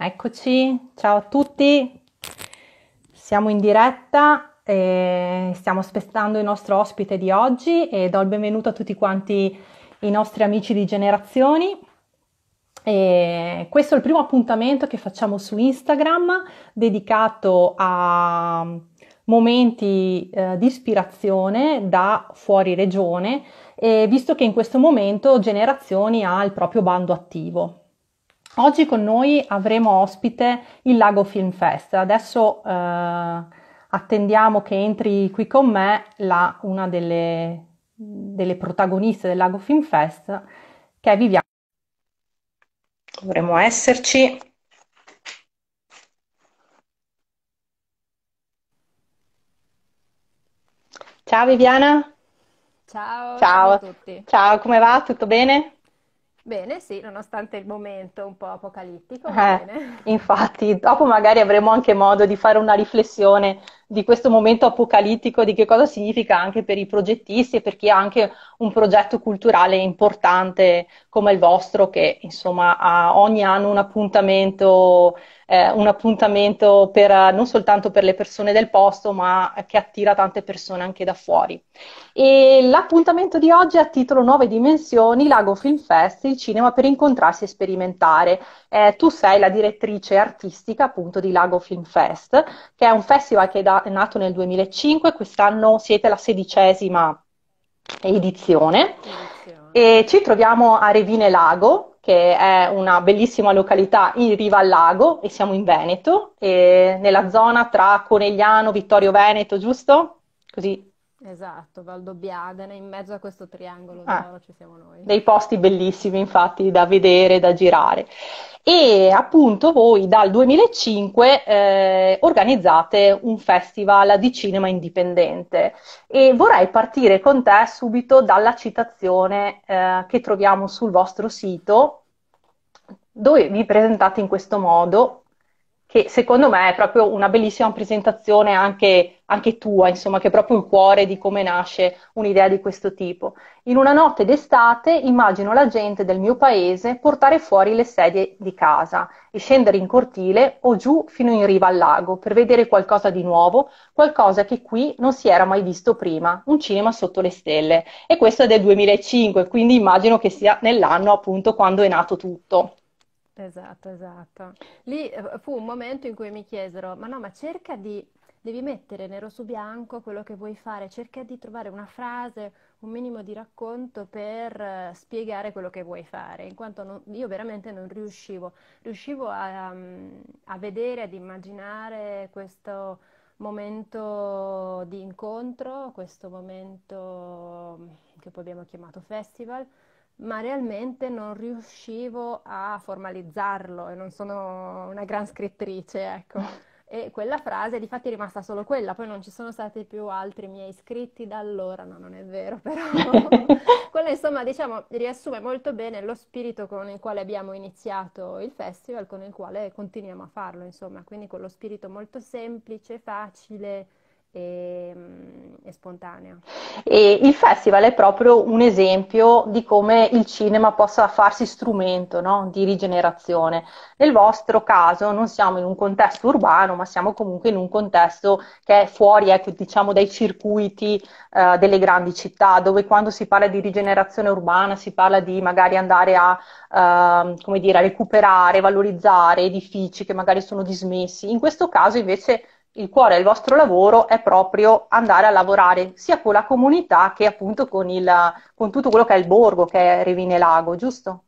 Eccoci, ciao a tutti, siamo in diretta e stiamo aspettando il nostro ospite di oggi e do il benvenuto a tutti quanti i nostri amici di Generazioni. E questo è il primo appuntamento che facciamo su Instagram dedicato a momenti eh, di ispirazione da fuori regione, eh, visto che in questo momento Generazioni ha il proprio bando attivo. Oggi con noi avremo ospite il Lago Film Fest. Adesso eh, attendiamo che entri qui con me la, una delle, delle, protagoniste del Lago Film Fest, che è Viviana. Dovremmo esserci. Ciao Viviana. Ciao, ciao. ciao a tutti. Ciao, come va? Tutto bene? Bene, sì, nonostante il momento un po' apocalittico. Eh, infatti, dopo magari avremo anche modo di fare una riflessione di questo momento apocalittico, di che cosa significa anche per i progettisti e per chi ha anche un progetto culturale importante come il vostro, che insomma ha ogni anno un appuntamento, eh, un appuntamento per, non soltanto per le persone del posto, ma che attira tante persone anche da fuori. E l'appuntamento di oggi è a titolo Nuove Dimensioni, Lago Film Fest, il cinema per incontrarsi e sperimentare. Eh, tu sei la direttrice artistica appunto di Lago Film Fest, che è un festival che è, da- è nato nel 2005, quest'anno siete la sedicesima edizione. edizione. E ci troviamo a Revine Lago, che è una bellissima località in riva al lago e siamo in Veneto, e nella zona tra Conegliano, Vittorio Veneto, giusto? Così Esatto, Valdobbiadene, in mezzo a questo triangolo ah, ci siamo noi. Dei posti bellissimi, infatti, da vedere, da girare. E appunto voi dal 2005 eh, organizzate un festival di cinema indipendente e vorrei partire con te subito dalla citazione eh, che troviamo sul vostro sito dove vi presentate in questo modo che secondo me è proprio una bellissima presentazione anche, anche, tua, insomma, che è proprio il cuore di come nasce un'idea di questo tipo. In una notte d'estate immagino la gente del mio paese portare fuori le sedie di casa e scendere in cortile o giù fino in riva al lago per vedere qualcosa di nuovo, qualcosa che qui non si era mai visto prima, un cinema sotto le stelle. E questo è del 2005, quindi immagino che sia nell'anno appunto quando è nato tutto. Esatto, esatto. Lì eh, fu un momento in cui mi chiesero, ma no, ma cerca di, devi mettere nero su bianco quello che vuoi fare, cerca di trovare una frase, un minimo di racconto per eh, spiegare quello che vuoi fare, in quanto non- io veramente non riuscivo, riuscivo a, mm, a vedere, ad immaginare questo momento di incontro, questo momento che poi abbiamo chiamato festival ma realmente non riuscivo a formalizzarlo e non sono una gran scrittrice, ecco. E quella frase, difatti, è rimasta solo quella, poi non ci sono stati più altri miei iscritti da allora, no, non è vero, però quella insomma, diciamo, riassume molto bene lo spirito con il quale abbiamo iniziato il festival, con il quale continuiamo a farlo, insomma, quindi quello spirito molto semplice, facile, e, ehm, e spontanea. E il festival è proprio un esempio di come il cinema possa farsi strumento no? di rigenerazione. Nel vostro caso non siamo in un contesto urbano, ma siamo comunque in un contesto che è fuori ecco, diciamo, dai circuiti eh, delle grandi città, dove quando si parla di rigenerazione urbana si parla di magari andare a, eh, dire, a recuperare, valorizzare edifici che magari sono dismessi. In questo caso invece il cuore del vostro lavoro è proprio andare a lavorare sia con la comunità che appunto con, il, con tutto quello che è il borgo, che è Rivine Lago, giusto?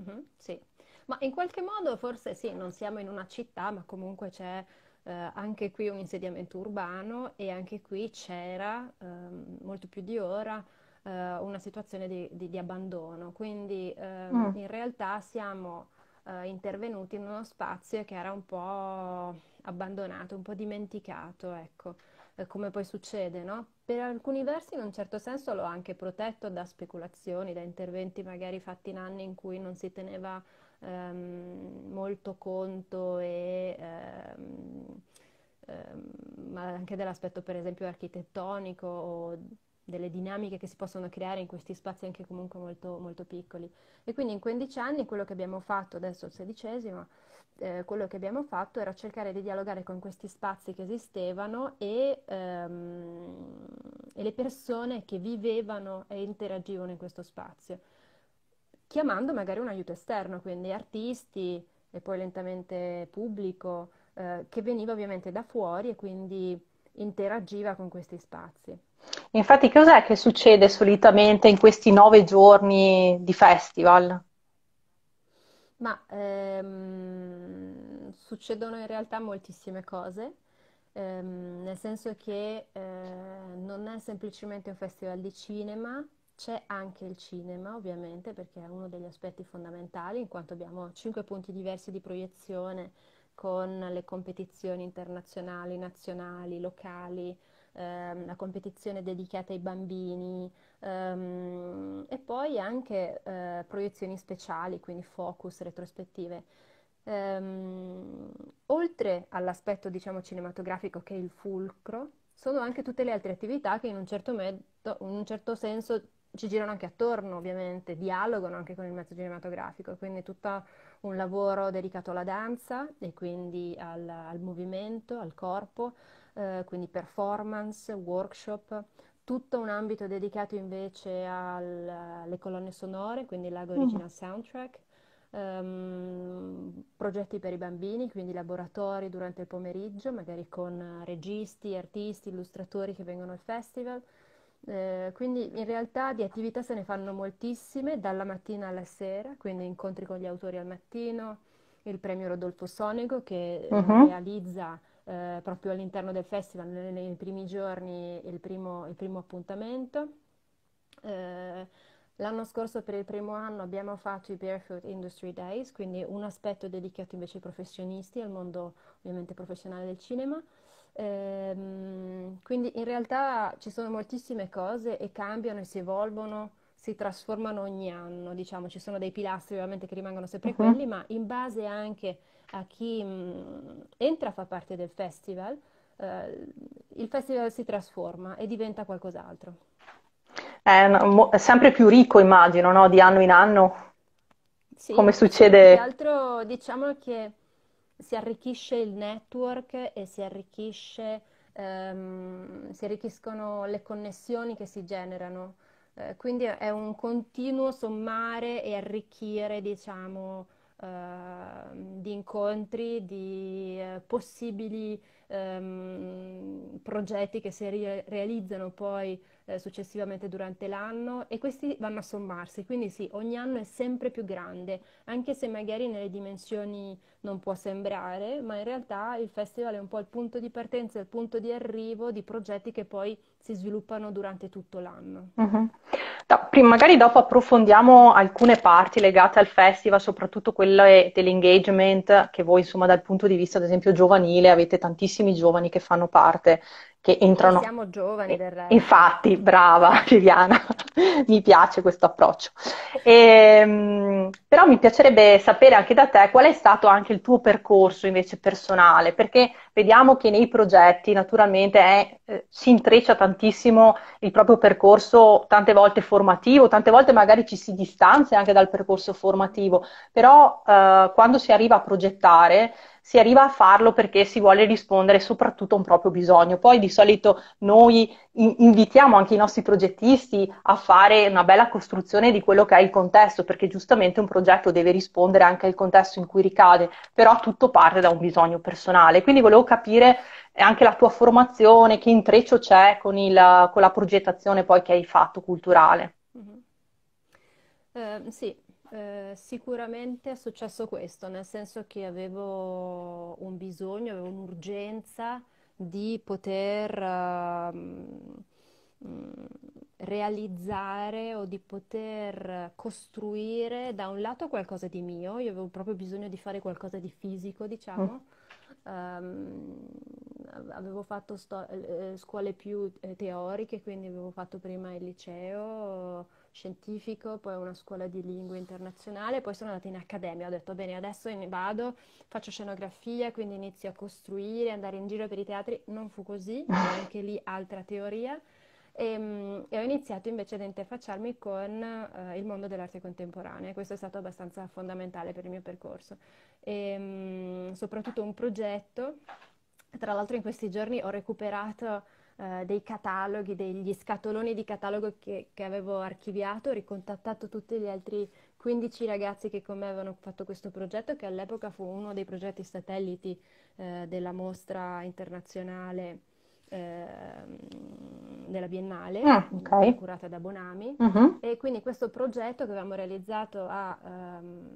Mm-hmm, sì, ma in qualche modo forse sì, non siamo in una città, ma comunque c'è eh, anche qui un insediamento urbano e anche qui c'era, eh, molto più di ora, eh, una situazione di, di, di abbandono. Quindi ehm, mm. in realtà siamo eh, intervenuti in uno spazio che era un po' abbandonato, un po' dimenticato, ecco, eh, come poi succede, no? Per alcuni versi in un certo senso l'ho anche protetto da speculazioni, da interventi magari fatti in anni in cui non si teneva ehm, molto conto e... Ehm, ehm ma anche dell'aspetto per esempio architettonico o delle dinamiche che si possono creare in questi spazi anche comunque molto, molto piccoli. E quindi in 15 anni quello che abbiamo fatto, adesso il sedicesimo, eh, quello che abbiamo fatto era cercare di dialogare con questi spazi che esistevano e, ehm, e le persone che vivevano e interagivano in questo spazio, chiamando magari un aiuto esterno, quindi artisti e poi lentamente pubblico, eh, che veniva ovviamente da fuori e quindi interagiva con questi spazi. Infatti, cos'è che succede solitamente in questi nove giorni di festival? Ma ehm, succedono in realtà moltissime cose, ehm, nel senso che eh, non è semplicemente un festival di cinema, c'è anche il cinema ovviamente perché è uno degli aspetti fondamentali in quanto abbiamo cinque punti diversi di proiezione con le competizioni internazionali, nazionali, locali, ehm, una competizione dedicata ai bambini ehm, e poi anche eh, proiezioni speciali, quindi focus, retrospettive. Ehm, oltre all'aspetto diciamo, cinematografico che è il fulcro, sono anche tutte le altre attività che in un certo, mezzo, in un certo senso ci girano anche attorno, ovviamente, dialogano anche con il mezzo cinematografico, quindi tutto un lavoro dedicato alla danza e quindi al, al movimento, al corpo, eh, quindi performance, workshop, tutto un ambito dedicato invece alle colonne sonore, quindi Lago mm. Original Soundtrack, um, progetti per i bambini, quindi laboratori durante il pomeriggio, magari con eh, registi, artisti, illustratori che vengono al festival. Eh, quindi in realtà di attività se ne fanno moltissime, dalla mattina alla sera, quindi incontri con gli autori al mattino, il premio Rodolfo Sonego che uh-huh. realizza eh, proprio all'interno del festival, nei, nei primi giorni, il primo, il primo appuntamento. Eh, l'anno scorso per il primo anno abbiamo fatto i Barefoot Industry Days, quindi un aspetto dedicato invece ai professionisti, al mondo ovviamente professionale del cinema. Eh, quindi in realtà ci sono moltissime cose e cambiano e si evolvono si trasformano ogni anno, diciamo, ci sono dei pilastri ovviamente che rimangono sempre uh-huh. quelli, ma in base anche a chi mh, mm, entra a fa parte del festival, eh, il festival si trasforma e diventa qualcos'altro. È, un, è sempre più ricco, immagino, no? di anno in anno. Sì, come succede. Più che altro diciamo che si arricchisce il network e si, ehm, si arricchiscono le connessioni che si generano. Eh, quindi è un continuo sommare e arricchire, diciamo, uh, di incontri, di uh, possibili um, progetti che si re- realizzano poi eh, successivamente durante l'anno e questi vanno a sommarsi, quindi sì, ogni anno è sempre più grande, anche se magari nelle dimensioni non può sembrare, ma in realtà il festival è un po' il punto di partenza, il punto di arrivo di progetti che poi si sviluppano durante tutto l'anno. Uh-huh. Da, prima, magari dopo approfondiamo alcune parti legate al festival, soprattutto quelle dell'engagement, che voi insomma dal punto di vista ad esempio giovanile avete tantissimi giovani che fanno parte che entrano... E siamo giovani eh, del resto. Infatti, brava Viviana, mi piace questo approccio. E, ehm, però mi piacerebbe sapere anche da te qual è stato anche il tuo percorso invece personale, perché vediamo che nei progetti naturalmente è, eh, si intreccia tantissimo il proprio percorso, tante volte formativo, tante volte magari ci si distanzia anche dal percorso formativo, però eh, quando si arriva a progettare si arriva a farlo perché si vuole rispondere soprattutto a un proprio bisogno. Poi di solito noi in- invitiamo anche i nostri progettisti a fare una bella costruzione di quello che è il contesto, perché giustamente un progetto deve rispondere anche al contesto in cui ricade, però tutto parte da un bisogno personale. Quindi volevo capire eh, anche la tua formazione, che intreccio c'è con, il, con la progettazione poi che hai fatto culturale. Uh, sì, eh, sicuramente è successo questo, nel senso che avevo un bisogno, avevo un'urgenza di poter uh, realizzare o di poter costruire da un lato qualcosa di mio, io avevo proprio bisogno di fare qualcosa di fisico, diciamo. Um, avevo fatto sto- eh, eh, scuole più teoriche, quindi avevo fatto prima il liceo scientifico, poi una scuola di lingue internazionale, poi sono andata in accademia, ho detto bene, adesso ne vado, faccio scenografia, quindi inizio a costruire, andare in giro per i teatri, non fu così, anche lì altra teoria. E, ehm, e, ho iniziato invece ad interfacciarmi con eh, il mondo dell'arte contemporanea. Questo è stato abbastanza fondamentale per il mio percorso. E, ehm, mh, soprattutto un progetto, tra l'altro in questi giorni ho recuperato eh, dei cataloghi, degli scatoloni di catalogo che, che avevo archiviato, ho ricontattato tutti gli altri 15 ragazzi che con me avevano fatto questo progetto, che all'epoca fu uno dei progetti satelliti eh, della mostra internazionale ehm, della Biennale, ah, okay. curata da Bonami, uh-huh. e quindi questo progetto che avevamo realizzato a, um,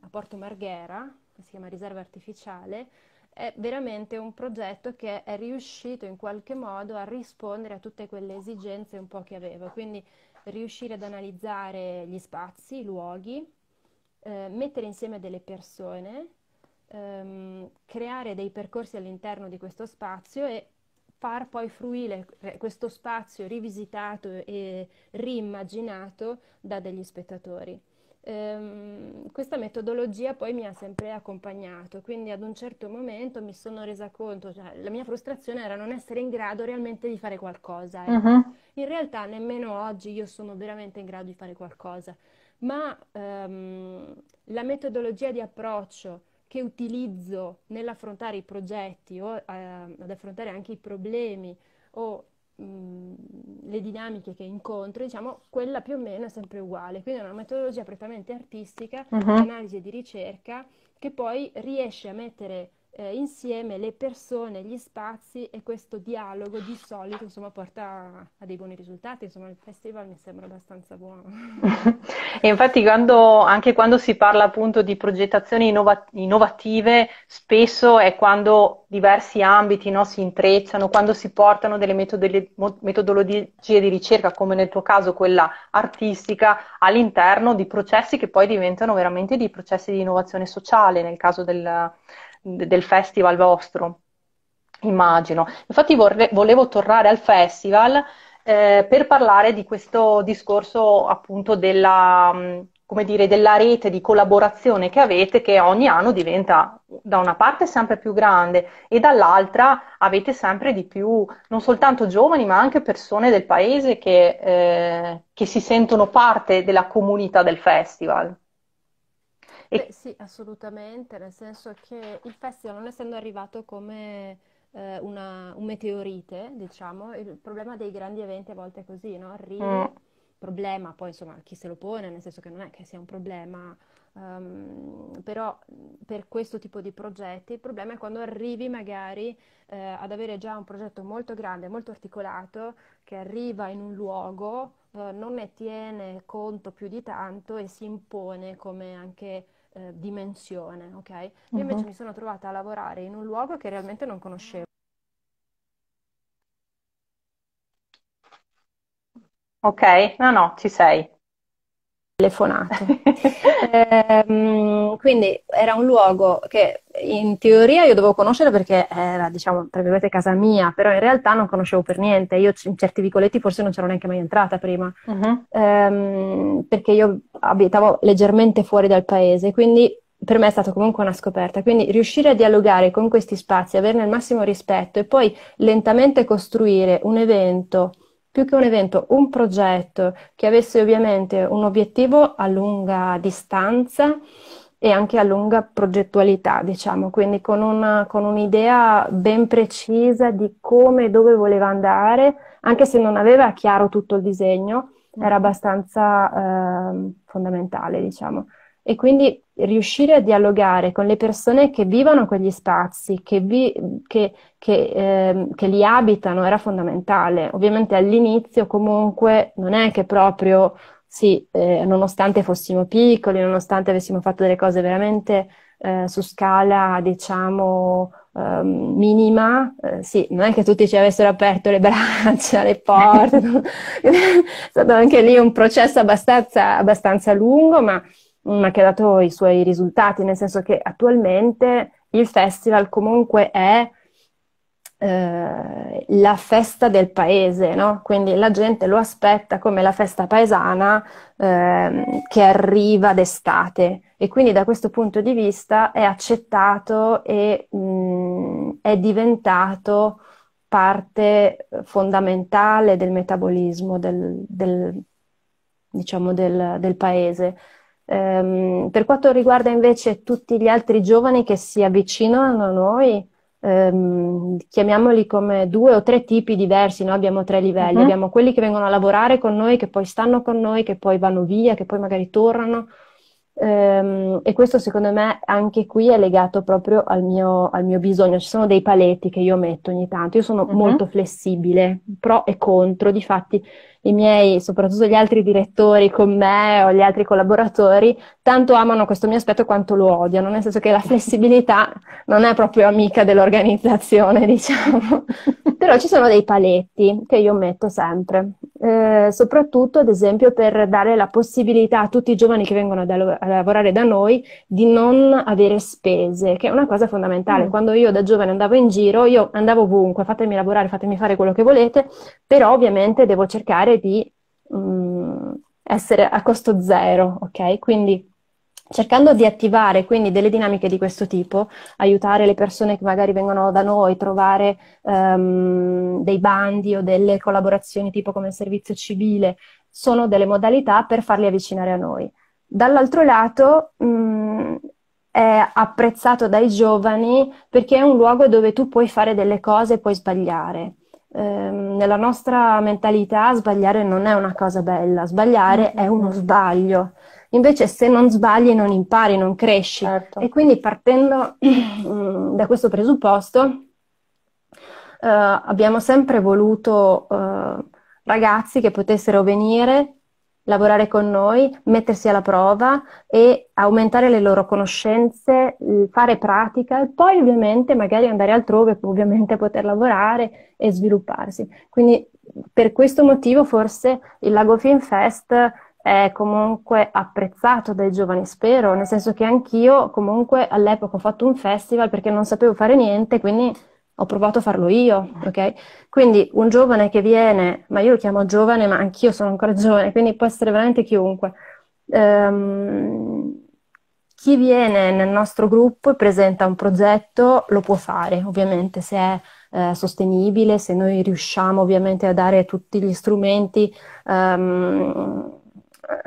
a Porto Marghera, che si chiama Riserva Artificiale, è veramente un progetto che è riuscito in qualche modo a rispondere a tutte quelle esigenze un po' che avevo. Quindi riuscire ad analizzare gli spazi, i luoghi, eh, mettere insieme delle persone, ehm, creare dei percorsi all'interno di questo spazio e far poi fruire eh, questo spazio rivisitato e rimmaginato da degli spettatori ehm, questa metodologia poi mi ha sempre accompagnato, quindi ad un certo momento mi sono resa conto, cioè, la mia frustrazione era non essere in grado realmente di fare qualcosa. Eh. Uh-huh. In realtà nemmeno oggi io sono veramente in grado di fare qualcosa, ma ehm, la metodologia di approccio che utilizzo nell'affrontare i progetti o eh, ad affrontare anche i problemi o le dinamiche che incontro, diciamo, quella più o meno è sempre uguale. Quindi è una metodologia prettamente artistica, uh-huh. analisi di ricerca, che poi riesce a mettere eh, insieme le persone, gli spazi e questo dialogo di solito insomma, porta a dei buoni risultati, insomma il festival mi sembra abbastanza buono. e infatti quando, anche quando si parla appunto di progettazioni innovat- innovative spesso è quando diversi ambiti no, si intrecciano, quando si portano delle metodologie, metodologie di ricerca come nel tuo caso quella artistica all'interno di processi che poi diventano veramente dei processi di innovazione sociale nel caso del del festival vostro, immagino. Infatti vorre- volevo tornare al festival eh, per parlare di questo discorso appunto della, mm, dire, della rete di collaborazione che avete che ogni anno diventa da una parte sempre più grande e dall'altra avete sempre di più non soltanto giovani ma anche persone del paese che, eh, che si sentono parte della comunità del festival. Beh, E sì, assolutamente, nel senso che il festival, non essendo arrivato come eh, una- un meteorite, diciamo, il problema dei grandi eventi a volte è così, no? mm, problema, poi insomma chi se lo pone, nel senso che non è che sia un problema, ehm, però per questo tipo di progetti il problema è quando arrivi magari eh, ad avere già un progetto molto grande, molto articolato, che arriva in un luogo, eh, non ne tiene conto più di tanto e si impone come anche eh, dimensione, ok? Io uh-huh. invece mhm. mi sono trovata a lavorare in un luogo che realmente non conoscevo. Ok, no, no, ci sei. Telefonato. eh, quindi era un luogo che in teoria io dovevo conoscere perché era, diciamo, tra virgolette casa mia, però in realtà non conoscevo per niente. Io in certi vicoletti forse non c'ero neanche mai entrata prima, uh-huh. ehm, perché io abitavo leggermente fuori dal paese, quindi per me è stata comunque una scoperta. Quindi riuscire a dialogare con questi spazi, averne il massimo rispetto e poi lentamente costruire un evento, più che un evento, un progetto che avesse ovviamente un obiettivo a lunga distanza e anche a lunga progettualità, diciamo, quindi con, una, con un'idea ben precisa di come e dove voleva andare, anche se non aveva chiaro tutto il disegno, mm. era abbastanza eh, fondamentale, diciamo. E quindi riuscire a dialogare con le persone che vivono quegli spazi, che, vi, che, che, eh, che li abitano, era fondamentale. Ovviamente all'inizio comunque non è che proprio sì, eh, nonostante fossimo piccoli, nonostante avessimo fatto delle cose veramente eh, su scala, diciamo, ehm, eh, minima, sì, non è che tutti ci avessero aperto le braccia, le porte, è stato anche lì un processo abbastanza, abbastanza lungo, ma, mm, ma, che ha dato i suoi risultati, nel senso che attualmente il festival comunque è eh, la festa del paese, no? quindi la gente lo aspetta come la festa paesana eh, che arriva d'estate e quindi da questo punto di vista è accettato e mh, mm, è diventato parte fondamentale del metabolismo del, del, diciamo del, del paese. Ehm, per quanto riguarda invece tutti gli altri giovani che si avvicinano a noi, ehm, chiamiamoli come due o tre tipi diversi, noi abbiamo tre livelli, uh-huh. abbiamo quelli che vengono a lavorare con noi, che poi stanno con noi, che poi vanno via, che poi magari tornano, Um, e questo secondo me anche qui è legato proprio al mio, al mio, bisogno. Ci sono dei paletti che io metto ogni tanto, io sono uh-huh. molto flessibile, pro e contro, difatti i miei, soprattutto gli altri direttori con me o gli altri collaboratori, tanto amano questo mio aspetto quanto lo odiano, nel senso che la flessibilità non è proprio amica dell'organizzazione, diciamo. Però ci sono dei paletti che io metto sempre eh, soprattutto ad esempio per dare la possibilità a tutti i giovani che vengono da, a lavorare da noi di non avere spese, che è una cosa fondamentale. Mm. Quando io da giovane andavo in giro, io andavo ovunque, fatemi lavorare, fatemi fare quello che volete, però ovviamente devo cercare di mh, mm, essere a costo zero, ok? Quindi cercando di attivare quindi delle dinamiche di questo tipo, aiutare le persone che magari vengono da noi, trovare um, dei bandi o delle collaborazioni tipo come il servizio civile, sono delle modalità per farli avvicinare a noi. Dall'altro lato mh, mm, è apprezzato dai giovani perché è un luogo dove tu puoi fare delle cose e puoi sbagliare. Ehm, nella nostra mentalità sbagliare non è una cosa bella, sbagliare mm-hmm. è uno sbaglio Invece se non sbagli non impari, non cresci. Certo. E quindi partendo mm, da questo presupposto uh, abbiamo sempre voluto uh, ragazzi che potessero venire, lavorare con noi, mettersi alla prova e aumentare le loro conoscenze, fare pratica e poi ovviamente magari andare altrove, ovviamente poter lavorare e svilupparsi. Quindi per questo motivo forse il Lago Film Fest è comunque apprezzato dai giovani, spero, nel senso che anch'io comunque all'epoca ho fatto un festival perché non sapevo fare niente, quindi ho provato a farlo io, ok? Quindi un giovane che viene, ma io lo chiamo giovane, ma anch'io sono ancora giovane, quindi può essere veramente chiunque. Um, chi viene nel nostro gruppo e presenta un progetto lo può fare, ovviamente, se è eh, sostenibile, se noi riusciamo ovviamente a dare tutti gli strumenti um,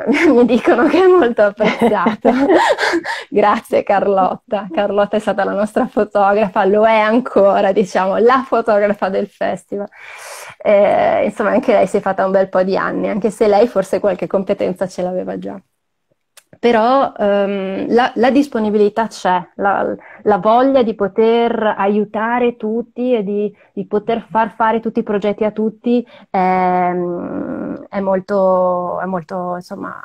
mi dicono che è molto apprezzato. Grazie Carlotta. Carlotta è stata la nostra fotografa, lo è ancora, diciamo, la fotografa del festival. Eh, insomma, anche lei si è fatta un bel po' di anni, anche se lei forse qualche competenza ce l'aveva già però ehm, la, la, disponibilità c'è, la, la, voglia di poter aiutare tutti e di, di, poter far fare tutti i progetti a tutti ehm, è molto, è molto insomma,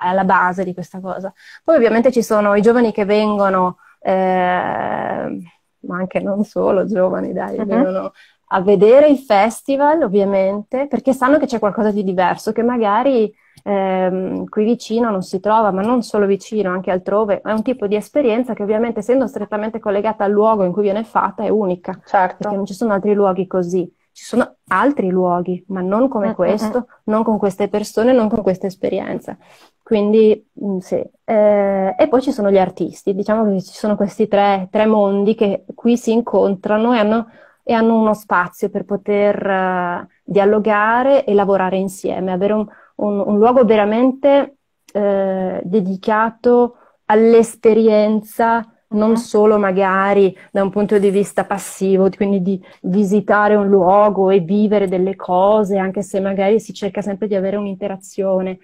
è alla base di questa cosa. Poi ovviamente ci sono i giovani che vengono... Eh, ma anche non solo giovani, dai, uh-huh. vengono a vedere i festival, ovviamente, perché sanno che c'è qualcosa di diverso, che magari ehm, qui vicino non si trova, ma non solo vicino, anche altrove. È un tipo di esperienza che ovviamente, essendo strettamente collegata al luogo in cui viene fatta, è unica. Certo. Perché non ci sono altri luoghi così. Ci sono altri luoghi, ma non come uh-huh. questo, non con queste persone, non con questa esperienza. Quindi mm, sì. Eh, e poi ci sono gli artisti, diciamo che ci sono questi tre, tre mondi che qui si incontrano e hanno e hanno uno spazio per poter uh, dialogare e lavorare insieme, avere un, un, un luogo veramente eh, dedicato all'esperienza, non mm-hmm. solo magari da un punto di vista passivo, quindi di visitare un luogo e vivere delle cose, anche se magari si cerca sempre di avere un'interazione.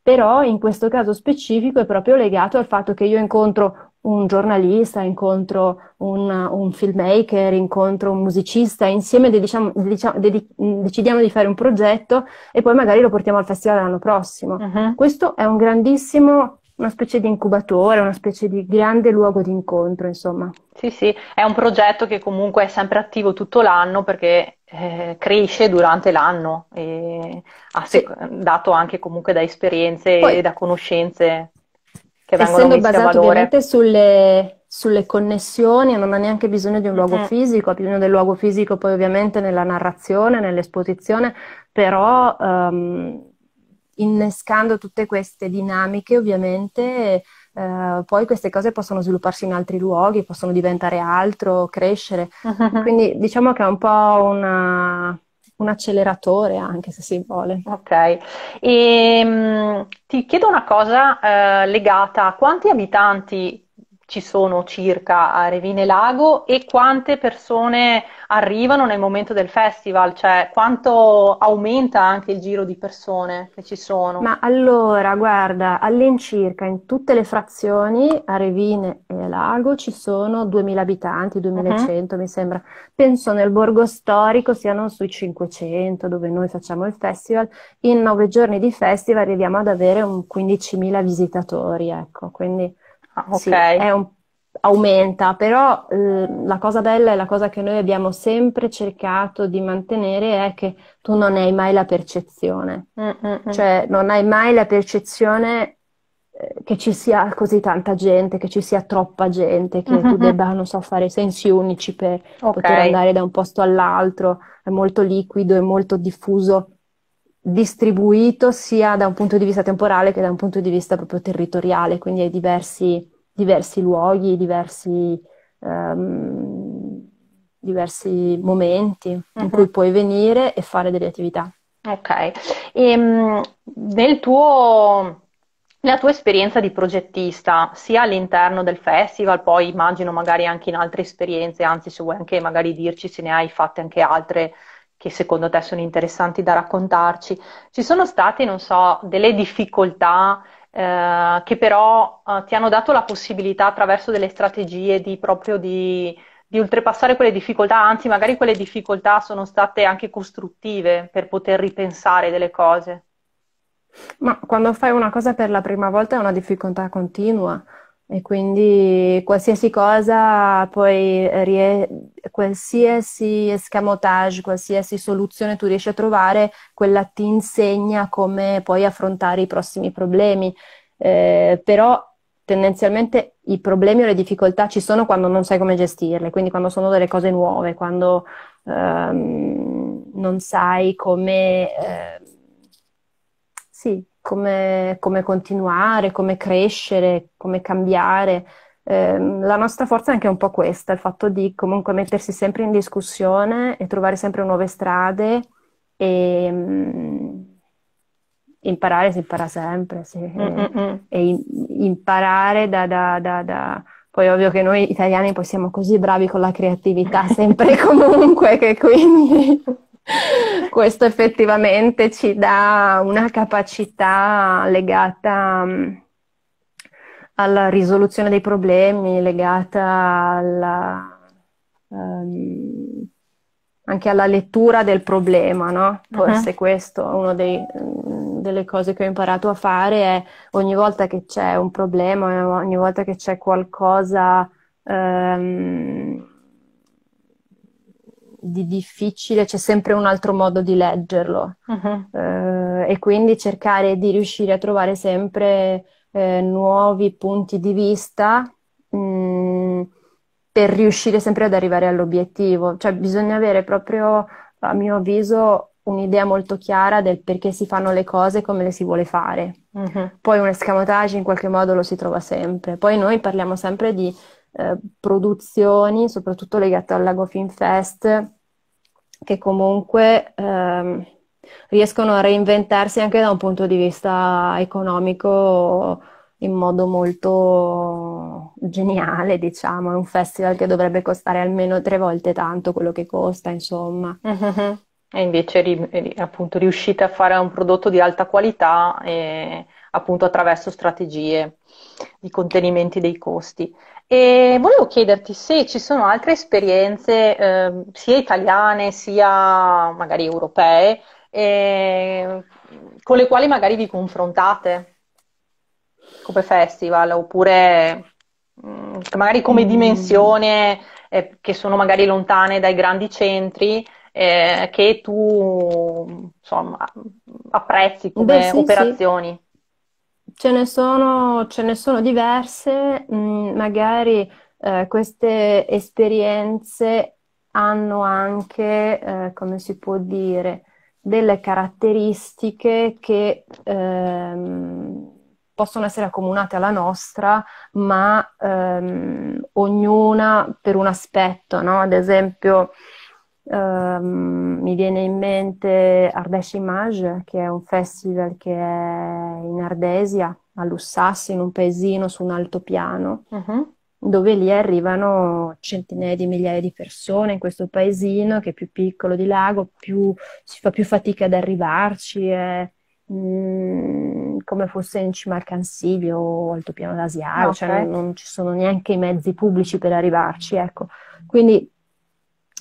Però in questo caso specifico è proprio legato al fatto che io incontro un giornalista, incontro un, un, filmmaker, incontro un musicista, insieme diciamo, diciamo, decidiamo di fare un progetto e poi magari lo portiamo al festival l'anno prossimo. Uh-huh. Questo è un grandissimo, una specie di incubatore, una specie di grande luogo di incontro, insomma. Sì, sì, è un progetto che comunque è sempre attivo tutto l'anno perché eh, cresce durante l'anno, e ha sec- sì. dato anche comunque da esperienze poi, e da conoscenze che Essendo basato valore. ovviamente sulle, sulle, connessioni, non ha neanche bisogno di un luogo mm. fisico, ha bisogno del luogo fisico poi ovviamente nella narrazione, nell'esposizione, però um, innescando tutte queste dinamiche ovviamente Uh, poi queste cose possono svilupparsi in altri luoghi, possono diventare altro, crescere. Quindi diciamo che è un po' una, un acceleratore anche se si vuole. Ok, e, ehm, ti chiedo una cosa eh, legata a quanti abitanti ci sono circa a Revine Lago e quante persone arrivano nel momento del festival, cioè quanto aumenta anche il giro di persone che ci sono. Ma allora, guarda, all'incirca in tutte le frazioni a Revine e Lago ci sono 2000 abitanti, 2100 uh-huh. Mhm. mi sembra. Penso nel borgo storico siano sui 500 dove noi facciamo il festival. In nove giorni di festival arriviamo ad avere un 15.000 visitatori, ecco, quindi Ah, ok. Sì, un, aumenta, però ehm, la cosa bella e la cosa che noi abbiamo sempre cercato di mantenere è che tu non hai mai la percezione, mm mm, mm. cioè non hai mai la percezione eh, che ci sia così tanta gente, che ci sia troppa gente, che mm-hmm. tu mm, mm. debba, non so, fare sensi unici per okay. poter andare da un posto all'altro, è molto liquido, è molto diffuso distribuito sia da un punto di vista temporale che da un punto di vista proprio territoriale, quindi ai diversi, diversi luoghi, diversi, um, diversi momenti uh-huh. in mhm. cui puoi venire e fare delle attività. Ok, e, ehm, nel tuo la tua esperienza di progettista, sia all'interno del festival, poi immagino magari anche in altre esperienze, anzi se vuoi anche magari dirci se ne hai fatte anche altre che secondo te sono interessanti da raccontarci. Ci sono state, non so, delle difficoltà eh, che però eh, ti hanno dato la possibilità attraverso delle strategie di proprio di, di, oltrepassare quelle difficoltà, anzi magari quelle difficoltà sono state anche costruttive per poter ripensare delle cose. Ma quando fai una cosa per la prima volta è una difficoltà continua, e quindi qualsiasi cosa, poi rie- qualsiasi escamotage, qualsiasi soluzione tu riesci a trovare, quella ti insegna come poi affrontare i prossimi problemi. Eh, però tendenzialmente i problemi o le difficoltà ci sono quando non sai come gestirle, quindi quando sono delle cose nuove, quando ehm, non sai come... Eh, sì, come, come continuare, come crescere, come cambiare. Eh, la nostra forza è anche un po' questa, il fatto di comunque mettersi sempre in discussione e trovare sempre nuove strade e mh, mm, imparare si impara sempre, sì. Mm, mm, e, e, imparare da, da, da, da poi ovvio che noi italiani poi siamo così bravi con la creatività sempre e comunque che quindi questo effettivamente ci dà una capacità legata mm, alla risoluzione dei problemi, legata alla, um, anche alla lettura del problema, no? Forse uh-huh. questo è una mm, delle cose che ho imparato a fare è ogni volta che c'è un problema, ogni volta che c'è qualcosa um, di difficile, c'è sempre un altro modo di leggerlo uh-huh. eh, e quindi cercare di riuscire a trovare sempre eh, nuovi punti di vista mh, mm, per riuscire sempre ad arrivare all'obiettivo. Cioè bisogna avere proprio, a mio avviso, un'idea molto chiara del perché si fanno le cose e come le si vuole fare. Uh-huh. Poi un escamotage in qualche modo lo si trova sempre. Poi noi parliamo sempre di eh, produzioni, soprattutto legate al Lago Film Fest, che comunque ehm, riescono a reinventarsi anche da un punto di vista economico in modo molto geniale, diciamo, è un festival che dovrebbe costare almeno tre volte tanto quello che costa, insomma. Mm-hmm. E invece appunto riuscite a fare un prodotto di alta qualità e, eh, appunto attraverso strategie di contenimento dei costi. E volevo chiederti se ci sono altre esperienze, eh, sia italiane sia magari europee, eh, con le quali magari vi confrontate come festival oppure mh, mm, magari come mm. dimensione eh, che sono magari lontane dai grandi centri eh, che tu insomma, apprezzi come Beh, sì, operazioni. Sì ce ne sono, ce ne sono diverse, mh, mm, magari eh, queste esperienze hanno anche, eh, come si può dire, delle caratteristiche che ehm, possono essere accomunate alla nostra, ma ehm, ognuna per un aspetto, no? Ad esempio, Um, mi viene in mente Ardèche Image, che è un festival che è in Ardesia, a Lussassi, in un paesino su un altopiano, uh-huh. Mm-hmm. dove lì arrivano centinaia di migliaia di persone in questo paesino che è più piccolo di lago, più, si fa più fatica ad arrivarci, è mh, mm, come fosse in cima al Cansiglio o altopiano d'Asia, ah, cioè okay. cioè non, non, ci sono neanche i mezzi pubblici per arrivarci, ecco. Quindi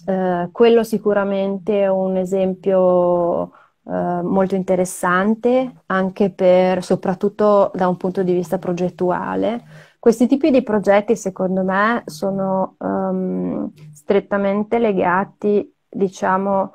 eh, quello sicuramente è un esempio eh, molto interessante, anche per, soprattutto da un punto di vista progettuale. Questi tipi di progetti, secondo me, sono um, strettamente legati, diciamo,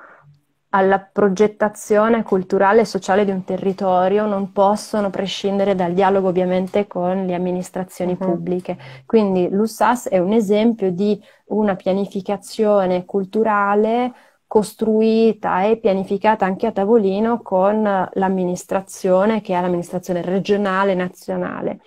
alla progettazione culturale e sociale di un territorio non possono prescindere dal dialogo ovviamente con le amministrazioni uh-huh. pubbliche. Quindi l'USAS è un esempio di una pianificazione culturale costruita e pianificata anche a tavolino con l'amministrazione, che è l'amministrazione regionale e nazionale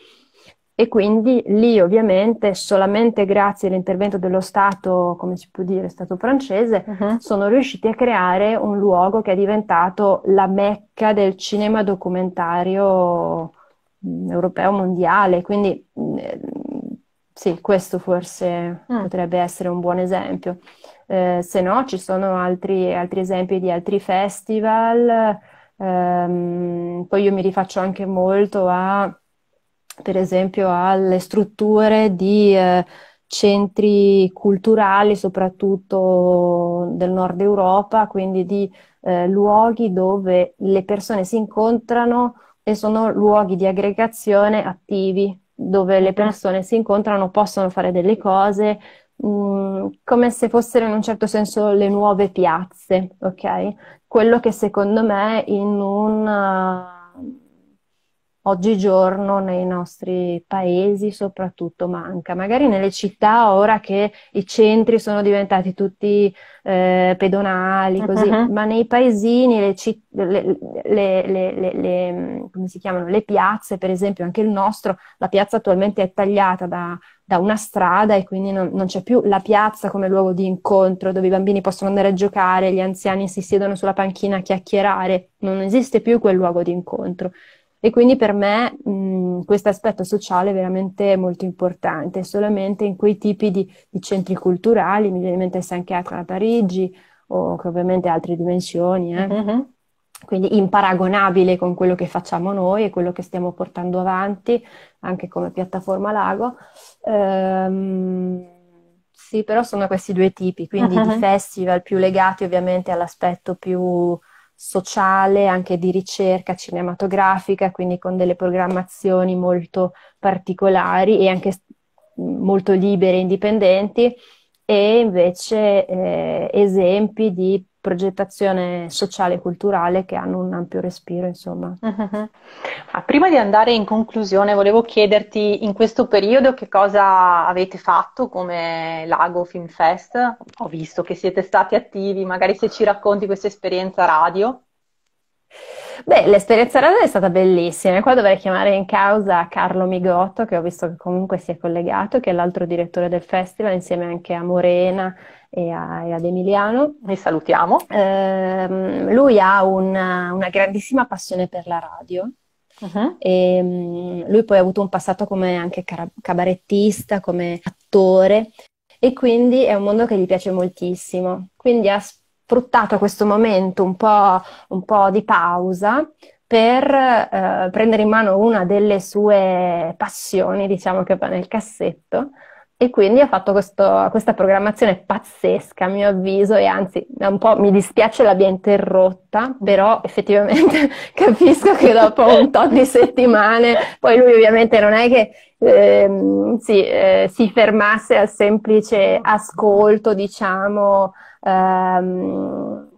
e quindi lì ovviamente solamente grazie all'intervento dello Stato, come si può dire, Stato francese, uh-huh. sono riusciti a creare un luogo che è diventato la mecca del cinema documentario mm, europeo mondiale. Quindi mm, eh, sì, questo forse mm. potrebbe essere un buon esempio. Eh, se no, ci sono altri, altri esempi di altri festival. Ehm, poi io mi rifaccio anche molto a per esempio alle strutture di eh, centri culturali, soprattutto del nord Europa, quindi di eh, luoghi dove le persone si incontrano e sono luoghi di aggregazione attivi, dove le persone si incontrano, possono fare delle cose, mh, mm, come se fossero in un certo senso le nuove piazze, ok? Quello che secondo me in un oggigiorno nei nostri paesi soprattutto manca. Magari nelle città ora che i centri sono diventati tutti eh, pedonali, ah, così, uh-huh. ma nei paesini le, citt- le, le, le, come si chiamano? le piazze, per esempio, anche il nostro, la piazza attualmente è tagliata da, da una strada e quindi non, non, c'è più la piazza come luogo di incontro dove i bambini possono andare a giocare, gli anziani si siedono sulla panchina a chiacchierare, non esiste più quel luogo di incontro. E quindi per me questo aspetto sociale è veramente molto importante, solamente in quei tipi di, di centri culturali, mi viene in mente Saint-Catherine a Parigi, o che ovviamente ha altre dimensioni, eh? mm-hmm. quindi imparagonabile con quello che facciamo noi e quello che stiamo portando avanti, anche come piattaforma Lago. Ehm, sì, però sono questi due tipi, quindi mm-hmm. di festival più legati ovviamente all'aspetto più sociale, anche di ricerca cinematografica, quindi con delle programmazioni molto particolari e anche molto libere e indipendenti, e invece eh, esempi di progettazione sociale e culturale che hanno un ampio respiro, insomma. Uh-huh. Ah, prima di andare in conclusione, volevo chiederti in questo periodo che cosa avete fatto come Lago Film Fest. Ho visto che siete stati attivi, magari se ci racconti questa esperienza radio. Beh, l'esperienza radio è stata bellissima e qua dovrei chiamare in causa Carlo Migotto, che ho visto che comunque si è collegato, che è l'altro direttore del festival, insieme anche a Morena e, a, e ad Emiliano. Li salutiamo. Eh, lui ha una, una, grandissima passione per la radio. Uh-huh. E, ehm, lui poi ha avuto un passato come anche car- cabarettista, come attore e quindi è un mondo che gli piace moltissimo. Quindi ha sfruttato questo momento un po', un po di pausa per eh, prendere in mano una delle sue passioni, diciamo che va nel cassetto, e quindi ho fatto questo, questa programmazione pazzesca, a mio avviso, e anzi, un po' mi dispiace l'abbia interrotta, però effettivamente capisco che dopo un tot di settimane, poi lui ovviamente non è che ehm, sì, eh, si fermasse al semplice ascolto, diciamo, ehm,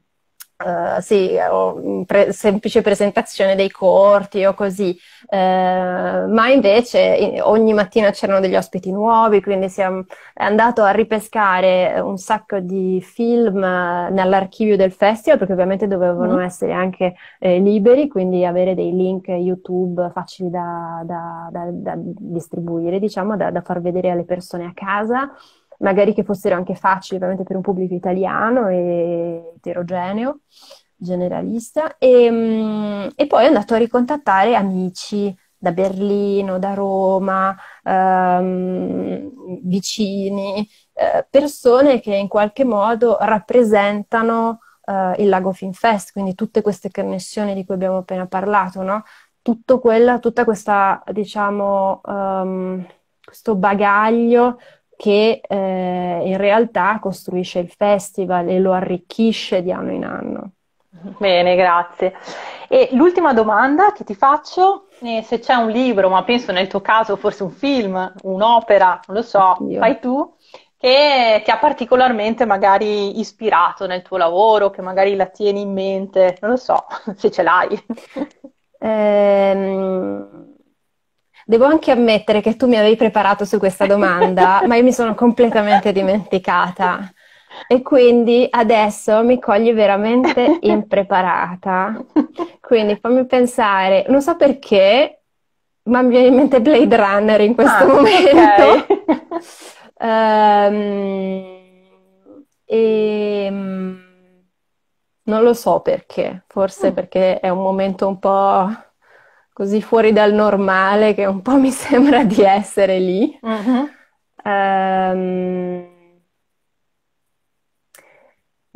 eh, sì, o mm, pre- semplice presentazione dei corti o così, uh, ma invece ogni mattina c'erano degli ospiti nuovi, quindi siamo andato a ripescare un sacco di film eh, nell'archivio del festival, perché ovviamente dovevano mm. essere anche eh, liberi, quindi avere dei link YouTube facili da, da, da, da distribuire, diciamo, da far vedere alle persone a casa magari che fossero anche facili ovviamente per un pubblico italiano e eterogeneo, generalista. E, mm, e poi è andato a ricontattare amici da Berlino, da Roma, ehm, vicini, eh, persone che in qualche modo rappresentano eh, il Lago Finfest, quindi tutte queste connessioni di cui abbiamo appena parlato, no? Quella, tutta questa, diciamo, um, questo bagaglio che eh, in realtà costruisce il festival e lo arricchisce di anno in anno. Bene, grazie. E l'ultima domanda che ti faccio, eh, se c'è un libro, ma penso nel tuo caso forse un film, un'opera, non lo so, Io. fai tu, che ti ha particolarmente magari ispirato nel tuo lavoro, che magari la tieni in mente, non lo so, se ce l'hai. Ehm Devo anche ammettere che tu mi avevi preparato su questa domanda, ma io mi sono completamente dimenticata. E quindi adesso mi cogli veramente impreparata. Quindi fammi pensare, non so perché, ma mi viene in mente Blade Runner in questo ah, momento. Okay. um, e, um, non lo so perché, forse ah. perché è un momento un po' così fuori dal normale che un po' mi sembra di essere lì. Uh-huh. Um,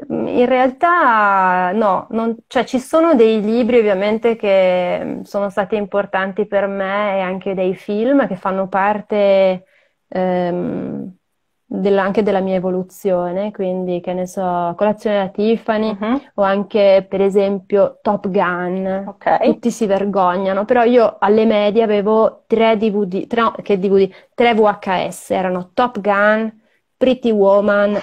in realtà no, non, cioè ci sono dei libri ovviamente che sono stati importanti per me e anche dei film che fanno parte ehm, della, anche della mia evoluzione, quindi che ne so, colazione da Tiffany uh-huh. o anche per esempio Top Gun, okay. tutti si vergognano, però io alle medie avevo tre DVD, tre, no, che DVD, tre VHS, erano Top Gun, Pretty Woman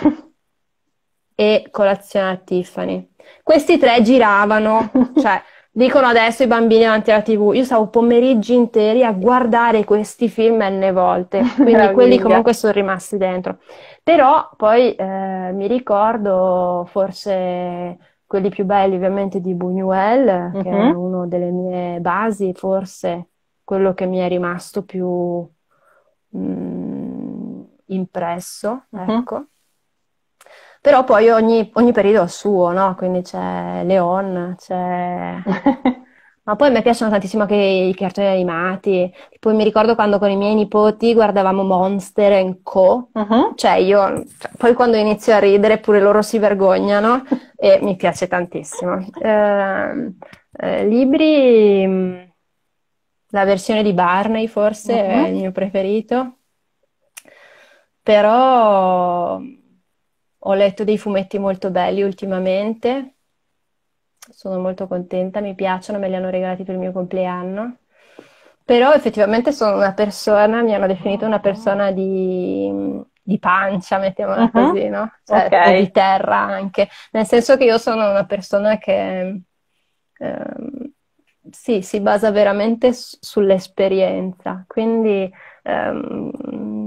e colazione da Tiffany. Questi tre giravano, cioè dicono adesso i bambini davanti alla tv. Io stavo pomeriggi interi a guardare questi film n volte, quindi quelli comunque sono rimasti dentro. Però poi eh, mi ricordo forse quelli più belli ovviamente di Buñuel, mm-hmm. che mhm. è una delle mie basi, forse quello che mi è rimasto più mh, mm, impresso, mm-hmm. ecco. Però poi ogni, ogni periodo ha il suo, no? Quindi c'è Leon, c'è... Ma poi a me piacciono tantissimo anche i cartoni animati. Poi mi ricordo quando con i miei nipoti guardavamo Monster Co. Uh-huh. Cioè io, cioè, poi quando inizio a ridere pure loro si vergognano e mi piace tantissimo. Eh, eh, libri, mm, la versione di Barney forse uh-huh. è il mio preferito. Però ho letto dei fumetti molto belli ultimamente, sono molto contenta, mi piacciono, me li hanno regalati per il mio compleanno. Però effettivamente sono una persona, mi hanno definito una persona di, di pancia, mettiamola uh-huh. così, no? Cioè, okay. di terra anche. Nel senso che io sono una persona che ehm, sì, si basa veramente s- sull'esperienza. Quindi ehm,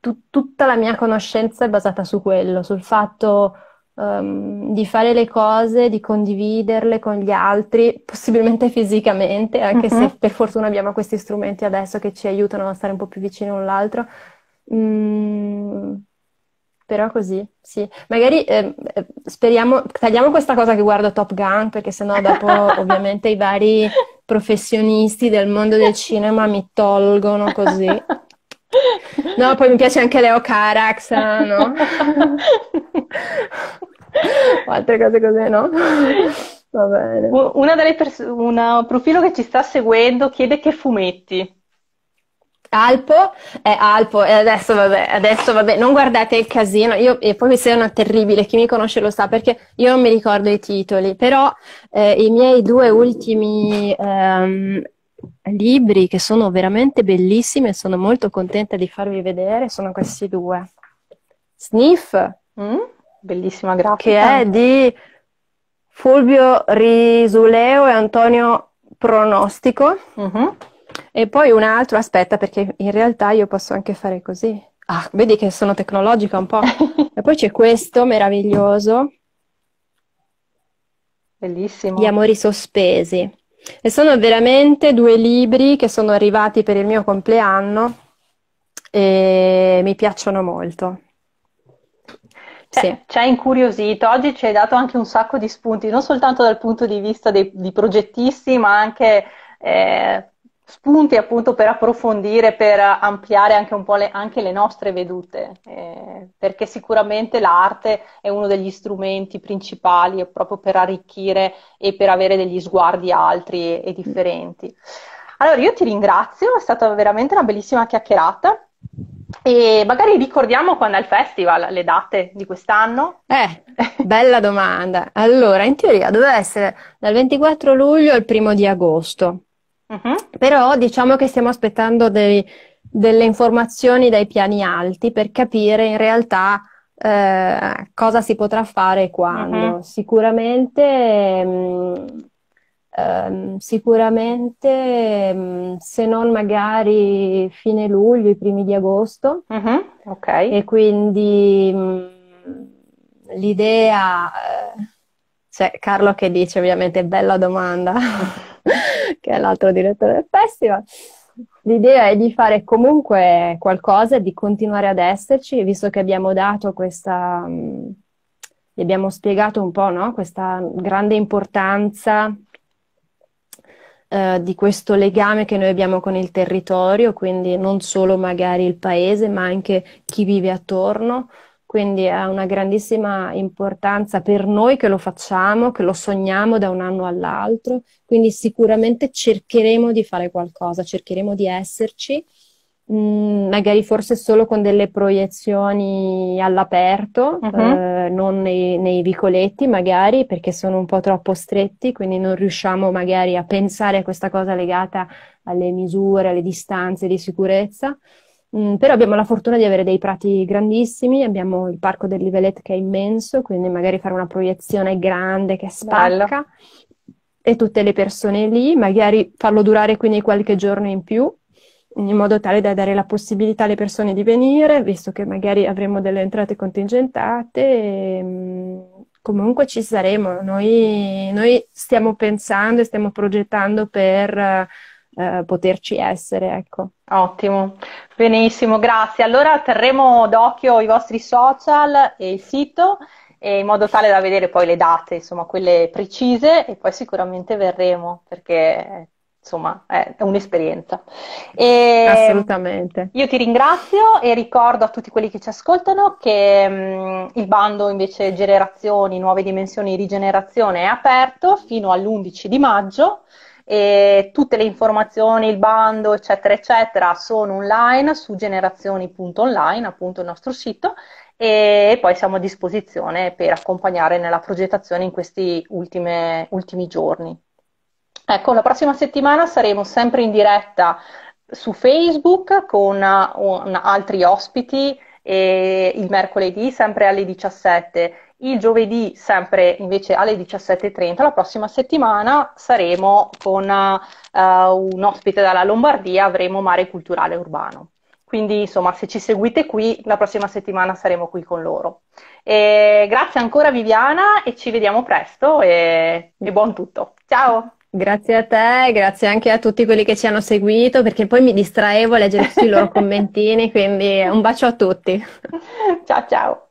tut- tutta la mia conoscenza è basata su quello, sul fatto um, di fare le cose, di condividerle con gli altri, possibilmente fisicamente, anche mm-hmm. se mhm. per fortuna abbiamo questi strumenti adesso che ci aiutano a stare un po' più vicini l'un l'altro. Mm, però così, sì. Magari ehm, eh, speriamo, tagliamo questa cosa che guardo Top Gun, perché sennò dopo ovviamente i vari professionisti del mondo del cinema mi tolgono così. No, poi mi piace anche Leo Carax, eh, no? o altre cose così, no? Va bene. Una delle pers- una profilo che ci sta seguendo chiede che fumetti. Alpo, è eh, Alpo, e eh, adesso vabbè, adesso vabbè, non guardate il casino, io, e poi mi sembra terribile, chi mi conosce lo sa, perché io non mi ricordo i titoli, però eh, i miei due ultimi ehm, libri che sono veramente bellissimi e sono molto contenta di farvi vedere sono questi due. Sniff, mm? bellissima grafica, che è di Fulvio Risuleo e Antonio Pronostico. Mm-hmm. E poi un altro, aspetta, perché in realtà io posso anche fare così. Ah, vedi che sono tecnologica un po'. e poi c'è questo meraviglioso. Bellissimo. Gli amori sospesi e sono veramente due libri che sono arrivati per il mio compleanno e mi piacciono molto. Cioè, sì. Ci ha incuriosito, oggi ci hai dato anche un sacco di spunti, non soltanto dal punto di vista dei, di progettisti, ma anche eh, spunti appunto per approfondire, per ampliare anche un po' le, anche le nostre vedute, eh, perché sicuramente l'arte è uno degli strumenti principali proprio per arricchire e per avere degli sguardi altri e, e differenti. Allora io ti ringrazio, è stata veramente una bellissima chiacchierata. E magari ricordiamo quando è il festival, le date di quest'anno? Eh, bella domanda. Allora, in teoria doveva essere dal 24 luglio al primo di agosto, Mhm. Però diciamo che stiamo aspettando dei, delle informazioni dai piani alti per capire in realtà eh, cosa si potrà fare e quando. Uh-huh. Sicuramente, mh, mm, ehm, sicuramente mh, mm, se non magari fine luglio, i primi di agosto. Uh-huh. Okay. E quindi mh, mm, l'idea, eh, cioè Carlo che dice ovviamente bella domanda. che è l'altro direttore del festival. L'idea è di fare comunque qualcosa, di continuare ad esserci, visto che abbiamo dato questa, mm, gli abbiamo spiegato un po' no? questa grande importanza eh, di questo legame che noi abbiamo con il territorio, quindi non solo magari il paese, ma anche chi vive attorno. Quindi ha una grandissima importanza per noi che lo facciamo, che lo sogniamo da un anno all'altro. Quindi sicuramente cercheremo di fare qualcosa, cercheremo di esserci, mh, mm, magari forse solo con delle proiezioni all'aperto, uh-huh. eh, non nei, nei vicoletti magari, perché sono un po' troppo stretti, quindi non riusciamo magari a pensare a questa cosa legata alle misure, alle distanze di sicurezza. Mm, però abbiamo la fortuna di avere dei prati grandissimi, abbiamo il parco del Livellet che è immenso, quindi magari fare una proiezione grande che spacca Bello. e tutte le persone lì, magari farlo durare quindi qualche giorno in più, in modo tale da dare la possibilità alle persone di venire, visto che magari avremo delle entrate contingentate. E, ehm, comunque ci saremo, noi, noi stiamo pensando e stiamo progettando per eh, poterci essere. Ecco. Ottimo, benissimo, grazie. Allora terremo d'occhio i vostri social e il sito in modo tale da vedere poi le date, insomma, quelle precise e poi sicuramente verremo perché insomma è un'esperienza. E Assolutamente. Io ti ringrazio e ricordo a tutti quelli che ci ascoltano che um, il bando invece Generazioni, Nuove Dimensioni di Rigenerazione è aperto fino all'11 di maggio e tutte le informazioni, il bando, eccetera, eccetera, sono online su generazioni.online, appunto il nostro sito, e poi siamo a disposizione per accompagnare nella progettazione in questi ultime, ultimi giorni. Ecco, la prossima settimana saremo sempre in diretta su Facebook con uh, una, altri ospiti e il mercoledì sempre alle 17 il giovedì, sempre invece alle 17.30, la prossima settimana saremo con uh, un ospite dalla Lombardia, avremo Mare Culturale Urbano. Quindi, insomma, se ci seguite qui, la prossima settimana saremo qui con loro. E grazie ancora Viviana e ci vediamo presto e, e buon tutto. Ciao! Grazie a te, grazie anche a tutti quelli che ci hanno seguito, perché poi mi distraevo a leggere tutti i loro commentini, quindi un bacio a tutti. Ciao ciao!